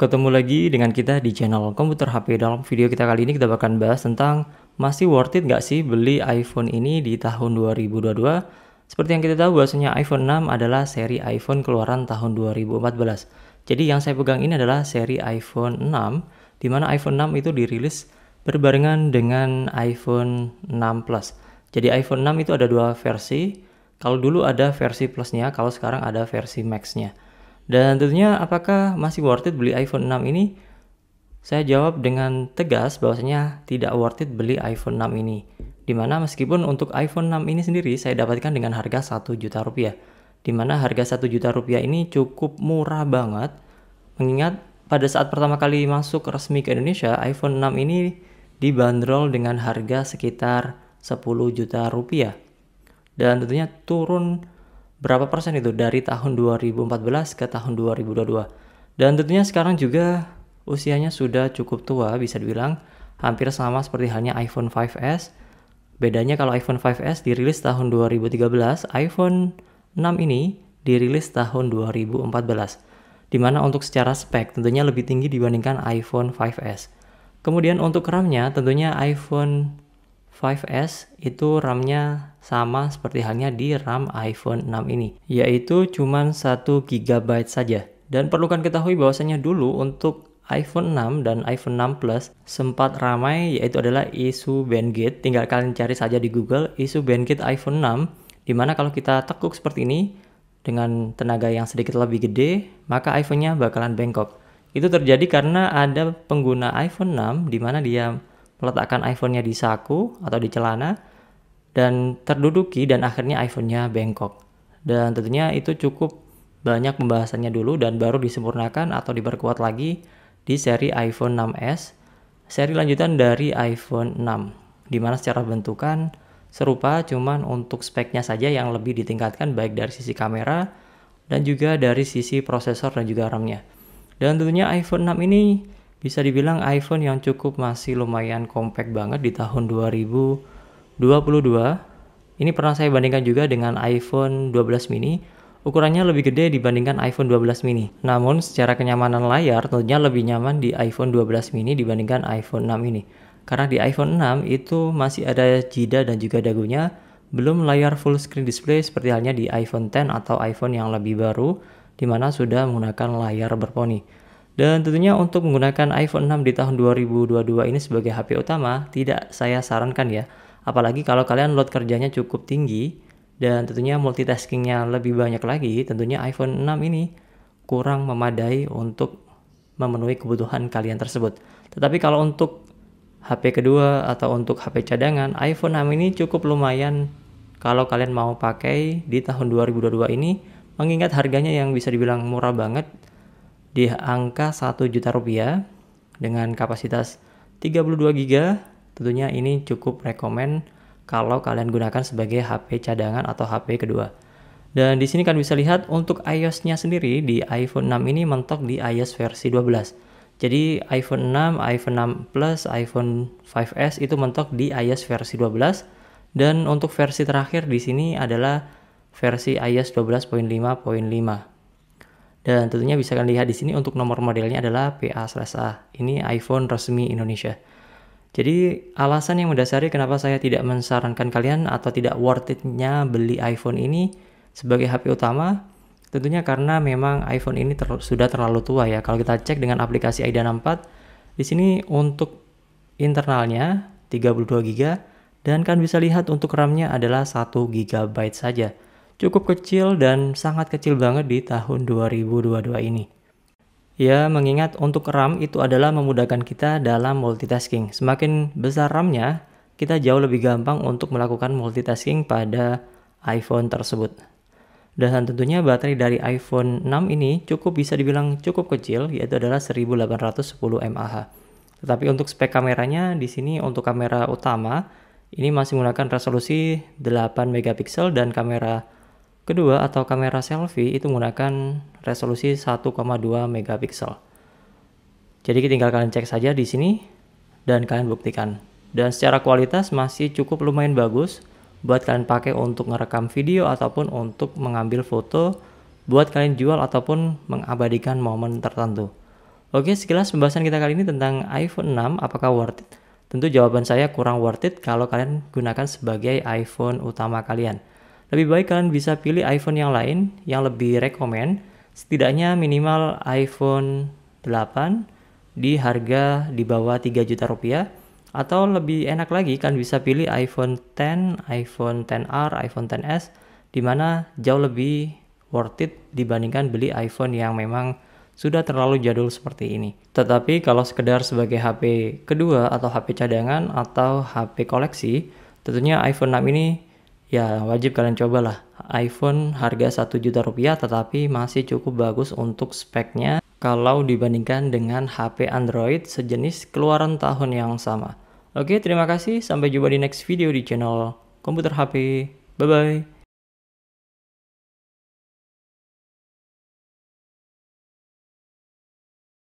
Ketemu lagi dengan kita di channel Komputer HP. Dalam video kita kali ini kita akan bahas tentang masih worth it gak sih beli iPhone ini di tahun 2022? Seperti yang kita tahu bahwasanya iPhone 6 adalah seri iPhone keluaran tahun 2014. Jadi yang saya pegang ini adalah seri iPhone 6 di mana iPhone 6 itu dirilis berbarengan dengan iPhone 6 Plus. Jadi iPhone 6 itu ada dua versi. Kalau dulu ada versi plusnya, kalau sekarang ada versi maxnya. Dan tentunya apakah masih worth it beli iPhone 6 ini? Saya jawab dengan tegas bahwasanya tidak worth it beli iPhone 6 ini. Dimana meskipun untuk iPhone 6 ini sendiri saya dapatkan dengan harga 1 juta rupiah. Dimana harga 1 juta rupiah ini cukup murah banget. Mengingat pada saat pertama kali masuk resmi ke Indonesia, iPhone 6 ini dibanderol dengan harga sekitar 10 juta rupiah. Dan tentunya turun berapa persen itu dari tahun 2014 ke tahun 2022. Dan tentunya sekarang juga usianya sudah cukup tua bisa dibilang hampir sama seperti halnya iPhone 5S. Bedanya kalau iPhone 5S dirilis tahun 2013, iPhone 6 ini dirilis tahun 2014. Dimana untuk secara spek tentunya lebih tinggi dibandingkan iPhone 5S. Kemudian untuk RAM-nya tentunya iPhone 5S itu RAM-nya sama seperti halnya di RAM iPhone 6 ini, yaitu cuma 1 GB saja. Dan perlu kan ketahui bahwasanya dulu untuk iPhone 6 dan iPhone 6 Plus sempat ramai yaitu adalah isu bandgate. Tinggal kalian cari saja di Google isu bandgate iPhone 6 di mana kalau kita tekuk seperti ini dengan tenaga yang sedikit lebih gede, maka iPhone-nya bakalan bengkok. Itu terjadi karena ada pengguna iPhone 6 di mana dia meletakkan iPhone-nya di saku atau di celana, dan terduduki dan akhirnya iPhone-nya bengkok. Dan tentunya itu cukup banyak pembahasannya dulu dan baru disempurnakan atau diperkuat lagi di seri iPhone 6s, seri lanjutan dari iPhone 6, di mana secara bentukan serupa cuman untuk speknya saja yang lebih ditingkatkan baik dari sisi kamera dan juga dari sisi prosesor dan juga RAM-nya. Dan tentunya iPhone 6 ini bisa dibilang iPhone yang cukup masih lumayan compact banget di tahun 2022. Ini pernah saya bandingkan juga dengan iPhone 12 mini. Ukurannya lebih gede dibandingkan iPhone 12 mini. Namun secara kenyamanan layar tentunya lebih nyaman di iPhone 12 mini dibandingkan iPhone 6 ini. Karena di iPhone 6 itu masih ada jida dan juga dagunya, belum layar full screen display seperti halnya di iPhone 10 atau iPhone yang lebih baru di mana sudah menggunakan layar berponi. Dan tentunya untuk menggunakan iPhone 6 di tahun 2022 ini sebagai HP utama tidak saya sarankan ya. Apalagi kalau kalian load kerjanya cukup tinggi dan tentunya multitaskingnya lebih banyak lagi, tentunya iPhone 6 ini kurang memadai untuk memenuhi kebutuhan kalian tersebut. Tetapi kalau untuk HP kedua atau untuk HP cadangan, iPhone 6 ini cukup lumayan kalau kalian mau pakai di tahun 2022 ini mengingat harganya yang bisa dibilang murah banget di angka 1 juta rupiah dengan kapasitas 32 GB tentunya ini cukup rekomen kalau kalian gunakan sebagai HP cadangan atau HP kedua. Dan di sini kalian bisa lihat untuk iOS-nya sendiri di iPhone 6 ini mentok di iOS versi 12. Jadi iPhone 6, iPhone 6 Plus, iPhone 5S itu mentok di iOS versi 12 dan untuk versi terakhir di sini adalah versi iOS 12.5.5. Dan tentunya bisa kalian lihat di sini untuk nomor modelnya adalah PA/A. Ini iPhone resmi Indonesia. Jadi alasan yang mendasari kenapa saya tidak mensarankan kalian atau tidak worth it-nya beli iPhone ini sebagai HP utama tentunya karena memang iPhone ini ter sudah terlalu tua ya. Kalau kita cek dengan aplikasi AIDA 64 di sini untuk internalnya 32 GB dan kan bisa lihat untuk RAM-nya adalah 1 GB saja cukup kecil dan sangat kecil banget di tahun 2022 ini. Ya, mengingat untuk RAM itu adalah memudahkan kita dalam multitasking. Semakin besar RAM-nya, kita jauh lebih gampang untuk melakukan multitasking pada iPhone tersebut. Dan tentunya baterai dari iPhone 6 ini cukup bisa dibilang cukup kecil, yaitu adalah 1810 mAh. Tetapi untuk spek kameranya di sini untuk kamera utama ini masih menggunakan resolusi 8 megapiksel dan kamera Kedua, atau kamera selfie itu menggunakan resolusi 1,2 megapiksel. Jadi tinggal kalian cek saja di sini dan kalian buktikan. Dan secara kualitas masih cukup lumayan bagus buat kalian pakai untuk ngerekam video ataupun untuk mengambil foto buat kalian jual ataupun mengabadikan momen tertentu. Oke, sekilas pembahasan kita kali ini tentang iPhone 6 apakah worth it? Tentu jawaban saya kurang worth it kalau kalian gunakan sebagai iPhone utama kalian. Lebih baik kalian bisa pilih iPhone yang lain yang lebih rekomen, setidaknya minimal iPhone 8 di harga di bawah 3 juta rupiah atau lebih enak lagi kalian bisa pilih iPhone 10, iPhone 10R, iPhone 10s di mana jauh lebih worth it dibandingkan beli iPhone yang memang sudah terlalu jadul seperti ini. Tetapi kalau sekedar sebagai HP kedua atau HP cadangan atau HP koleksi, tentunya iPhone 6 ini ya wajib kalian cobalah iPhone harga 1 juta rupiah tetapi masih cukup bagus untuk speknya kalau dibandingkan dengan HP Android sejenis keluaran tahun yang sama. Oke, terima kasih. Sampai jumpa di next video di channel Komputer HP. Bye-bye.